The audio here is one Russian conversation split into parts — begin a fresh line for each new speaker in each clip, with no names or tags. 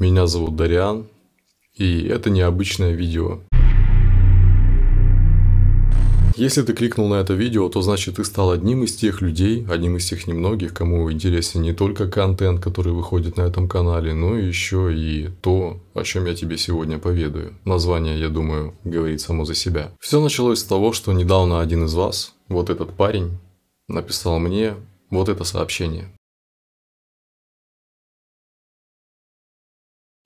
Меня зовут Дариан, и это необычное видео. Если ты кликнул на это видео, то значит ты стал одним из тех людей, одним из тех немногих, кому интересен не только контент, который выходит на этом канале, но еще и то, о чем я тебе сегодня поведаю. Название, я думаю, говорит само за себя. Все началось с того, что недавно один из вас, вот этот парень, написал мне вот это сообщение.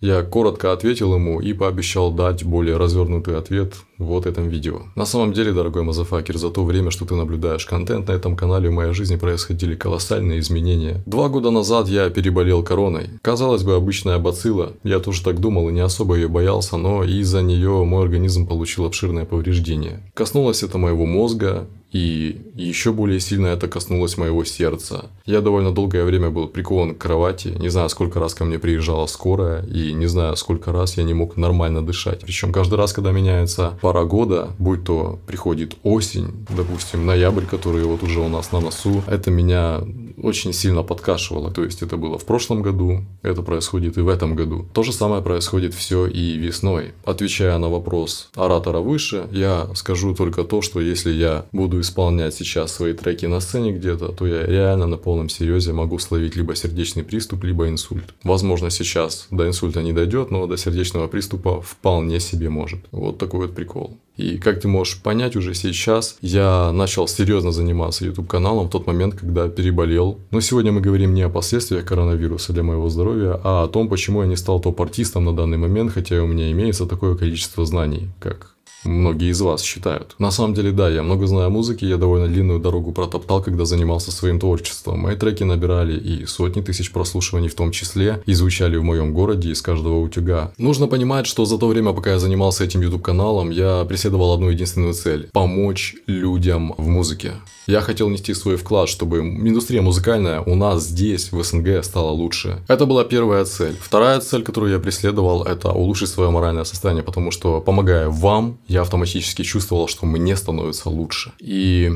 Я коротко ответил ему и пообещал дать более развернутый ответ вот этом видео. На самом деле, дорогой мазафакер, за то время, что ты наблюдаешь контент на этом канале, в моей жизни происходили колоссальные изменения. Два года назад я переболел короной. Казалось бы, обычная бацилла. Я тоже так думал и не особо ее боялся, но из-за нее мой организм получил обширное повреждение. Коснулось это моего мозга, и еще более сильно это коснулось моего сердца. Я довольно долгое время был прикован к кровати, не знаю, сколько раз ко мне приезжала скорая, и не знаю, сколько раз я не мог нормально дышать. Причем каждый раз, когда меняется пора года, будь то приходит осень, допустим, ноябрь, который вот уже у нас на носу, это меня очень сильно подкашивало. То есть это было в прошлом году, это происходит и в этом году. То же самое происходит все и весной. Отвечая на вопрос оратора выше, я скажу только то, что если я буду исполнять сейчас свои треки на сцене где-то, то я реально на полном серьезе могу словить либо сердечный приступ, либо инсульт. Возможно, сейчас до инсульта не дойдет, но до сердечного приступа вполне себе может. Вот такой вот прикол. И как ты можешь понять уже сейчас, я начал серьезно заниматься YouTube-каналом в тот момент, когда переболел. Но сегодня мы говорим не о последствиях коронавируса для моего здоровья, а о том, почему я не стал топ-артистом на данный момент, хотя у меня имеется такое количество знаний, как многие из вас считают. На самом деле, да, я много знаю о музыке, я довольно длинную дорогу протоптал, когда занимался своим творчеством. Мои треки набирали и сотни тысяч прослушиваний в том числе, и звучали в моем городе из каждого утюга. Нужно понимать, что за то время, пока я занимался этим YouTube-каналом, я преследовал одну единственную цель – помочь людям в музыке. Я хотел нести свой вклад, чтобы индустрия музыкальная у нас здесь, в СНГ, стала лучше. Это была первая цель. Вторая цель, которую я преследовал, это улучшить свое моральное состояние, потому что помогая вам, я автоматически чувствовал, что мне становится лучше. И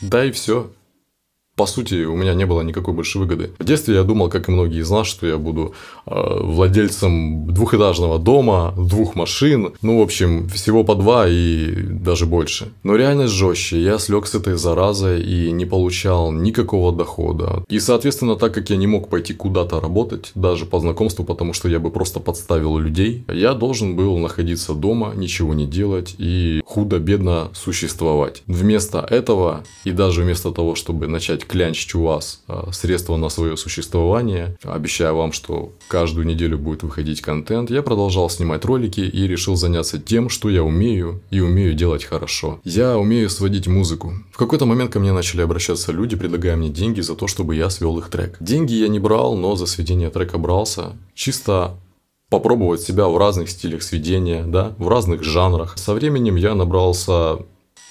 да и все по сути, у меня не было никакой большой выгоды. В детстве я думал, как и многие из нас, что я буду э, владельцем двухэтажного дома, двух машин, ну, в общем, всего по два и даже больше. Но реальность жестче, я слег с этой заразой и не получал никакого дохода. И, соответственно, так как я не мог пойти куда-то работать, даже по знакомству, потому что я бы просто подставил людей, я должен был находиться дома, ничего не делать и худо-бедно существовать. Вместо этого, и даже вместо того, чтобы начать клянчить у вас а, средства на свое существование, обещая вам, что каждую неделю будет выходить контент, я продолжал снимать ролики и решил заняться тем, что я умею и умею делать хорошо. Я умею сводить музыку. В какой-то момент ко мне начали обращаться люди, предлагая мне деньги за то, чтобы я свел их трек. Деньги я не брал, но за сведение трека брался. Чисто попробовать себя в разных стилях сведения, да, в разных жанрах. Со временем я набрался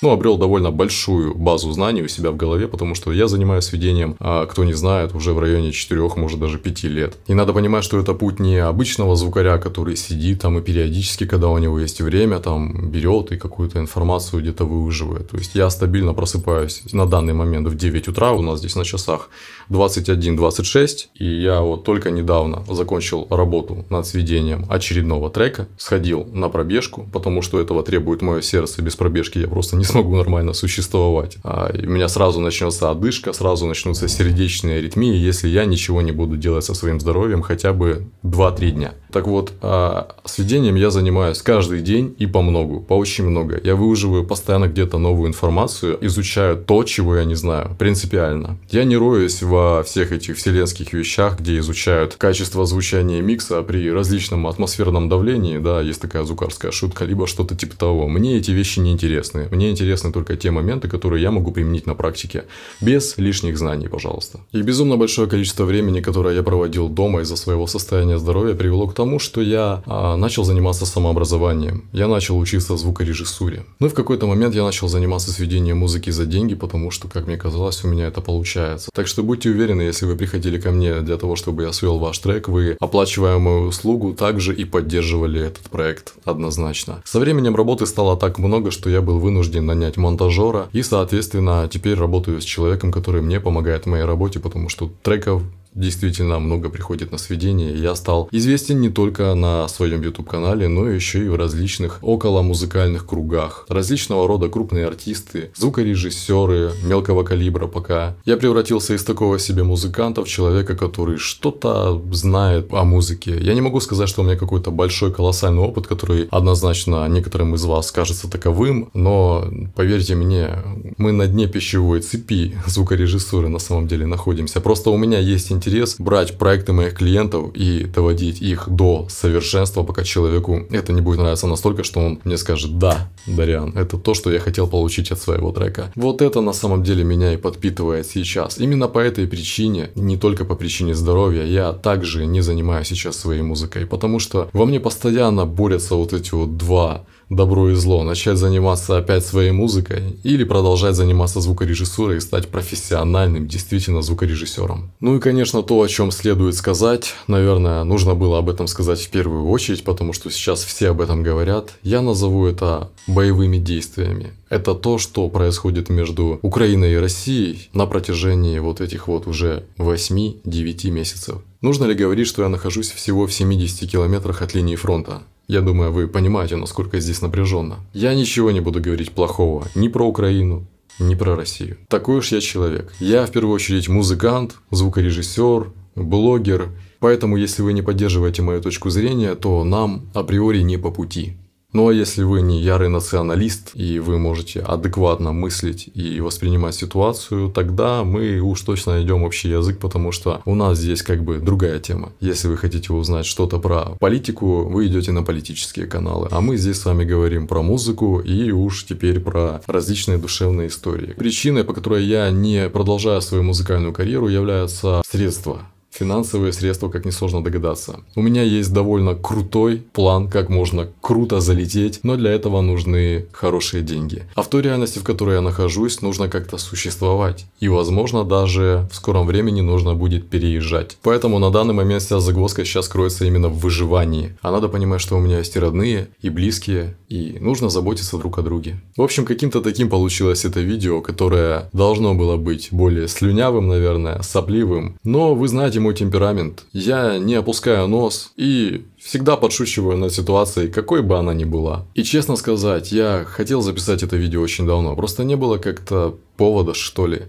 ну, обрел довольно большую базу знаний у себя в голове, потому что я занимаюсь ведением, а, кто не знает, уже в районе 4, может даже 5 лет. И надо понимать, что это путь не обычного звукаря, который сидит там и периодически, когда у него есть время, там берет и какую-то информацию где-то выуживает. То есть я стабильно просыпаюсь на данный момент в 9 утра, у нас здесь на часах 21-26, и я вот только недавно закончил работу над сведением очередного трека, сходил на пробежку, потому что этого требует мое сердце, без пробежки я просто не смогу нормально существовать. А у меня сразу начнется одышка, сразу начнутся сердечные аритмии, если я ничего не буду делать со своим здоровьем хотя бы 2-3 дня. Так вот, а с я занимаюсь каждый день и по многу, по очень много. Я выуживаю постоянно где-то новую информацию, изучаю то, чего я не знаю, принципиально. Я не роюсь во всех этих вселенских вещах, где изучают качество звучания микса при различном атмосферном давлении, да, есть такая зукарская шутка, либо что-то типа того. Мне эти вещи не интересны. Мне интересны только те моменты, которые я могу применить на практике. Без лишних знаний, пожалуйста. И безумно большое количество времени, которое я проводил дома из-за своего состояния здоровья, привело к тому, что я а, начал заниматься самообразованием. Я начал учиться звукорежиссуре. Ну и в какой-то момент я начал заниматься сведением музыки за деньги, потому что, как мне казалось, у меня это получается. Так что будьте уверены, если вы приходили ко мне для того, чтобы я свел ваш трек, вы, оплачивая мою услугу, также и поддерживали этот проект однозначно. Со временем работы стало так много, что я был вынужден нанять монтажера. И, соответственно, теперь работаю с человеком, который мне помогает в моей работе, потому что треков действительно много приходит на сведения. Я стал известен не только на своем YouTube-канале, но еще и в различных около музыкальных кругах. Различного рода крупные артисты, звукорежиссеры, мелкого калибра пока. Я превратился из такого себе музыканта в человека, который что-то знает о музыке. Я не могу сказать, что у меня какой-то большой колоссальный опыт, который однозначно некоторым из вас кажется таковым, но поверьте мне, мы на дне пищевой цепи звукорежиссуры на самом деле находимся. Просто у меня есть интерес, брать проекты моих клиентов и доводить их до совершенства, пока человеку это не будет нравиться настолько, что он мне скажет «Да, Дариан, это то, что я хотел получить от своего трека». Вот это на самом деле меня и подпитывает сейчас. Именно по этой причине, не только по причине здоровья, я также не занимаюсь сейчас своей музыкой, потому что во мне постоянно борются вот эти вот два добро и зло, начать заниматься опять своей музыкой или продолжать заниматься звукорежиссурой и стать профессиональным действительно звукорежиссером. Ну и, конечно, то, о чем следует сказать, наверное, нужно было об этом сказать в первую очередь, потому что сейчас все об этом говорят, я назову это боевыми действиями. Это то, что происходит между Украиной и Россией на протяжении вот этих вот уже 8-9 месяцев. Нужно ли говорить, что я нахожусь всего в 70 километрах от линии фронта? Я думаю, вы понимаете, насколько здесь напряженно. Я ничего не буду говорить плохого ни про Украину, ни про Россию. Такой уж я человек. Я в первую очередь музыкант, звукорежиссер, блогер. Поэтому, если вы не поддерживаете мою точку зрения, то нам априори не по пути. Ну а если вы не ярый националист и вы можете адекватно мыслить и воспринимать ситуацию, тогда мы уж точно найдем общий язык, потому что у нас здесь как бы другая тема. Если вы хотите узнать что-то про политику, вы идете на политические каналы, а мы здесь с вами говорим про музыку и уж теперь про различные душевные истории. Причиной, по которой я не продолжаю свою музыкальную карьеру, являются средства финансовые средства, как несложно догадаться. У меня есть довольно крутой план, как можно круто залететь, но для этого нужны хорошие деньги. А в той реальности, в которой я нахожусь, нужно как-то существовать. И, возможно, даже в скором времени нужно будет переезжать. Поэтому на данный момент вся загвоздка сейчас кроется именно в выживании. А надо понимать, что у меня есть и родные, и близкие, и нужно заботиться друг о друге. В общем, каким-то таким получилось это видео, которое должно было быть более слюнявым, наверное, сопливым. Но вы знаете мой мой темперамент. Я не опускаю нос и всегда подшучиваю над ситуацией, какой бы она ни была. И честно сказать, я хотел записать это видео очень давно, просто не было как-то повода, что ли.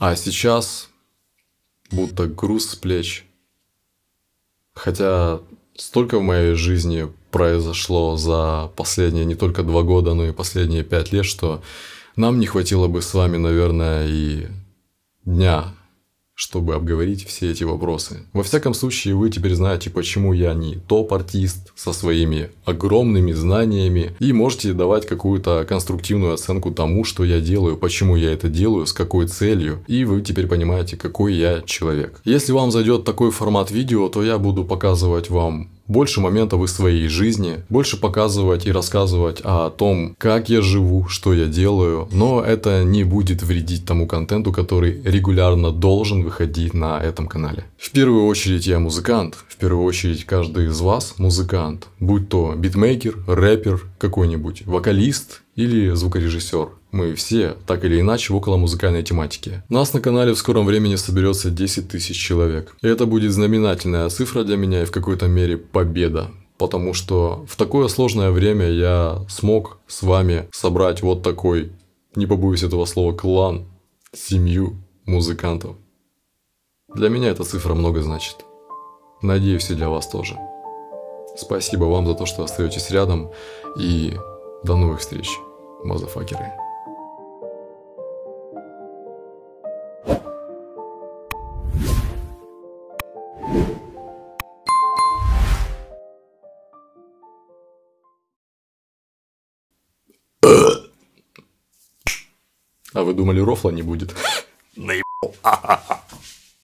А сейчас будто груз с плеч. Хотя столько в моей жизни произошло за последние не только два года, но и последние пять лет, что нам не хватило бы с вами, наверное, и дня чтобы обговорить все эти вопросы. Во всяком случае, вы теперь знаете, почему я не топ-артист со своими огромными знаниями и можете давать какую-то конструктивную оценку тому, что я делаю, почему я это делаю, с какой целью, и вы теперь понимаете, какой я человек. Если вам зайдет такой формат видео, то я буду показывать вам больше моментов из своей жизни, больше показывать и рассказывать о том, как я живу, что я делаю, но это не будет вредить тому контенту, который регулярно должен выходить на этом канале. В первую очередь я музыкант, в первую очередь каждый из вас музыкант, будь то битмейкер, рэпер какой-нибудь, вокалист или звукорежиссер. Мы все, так или иначе, в около музыкальной тематике. Нас на канале в скором времени соберется 10 тысяч человек. И это будет знаменательная цифра для меня и в какой-то мере победа. Потому что в такое сложное время я смог с вами собрать вот такой, не побоюсь этого слова, клан, семью музыкантов. Для меня эта цифра много значит. Надеюсь, и для вас тоже. Спасибо вам за то, что остаетесь рядом и до новых встреч, мазафакеры. А вы думали, рофла не будет? Наебал.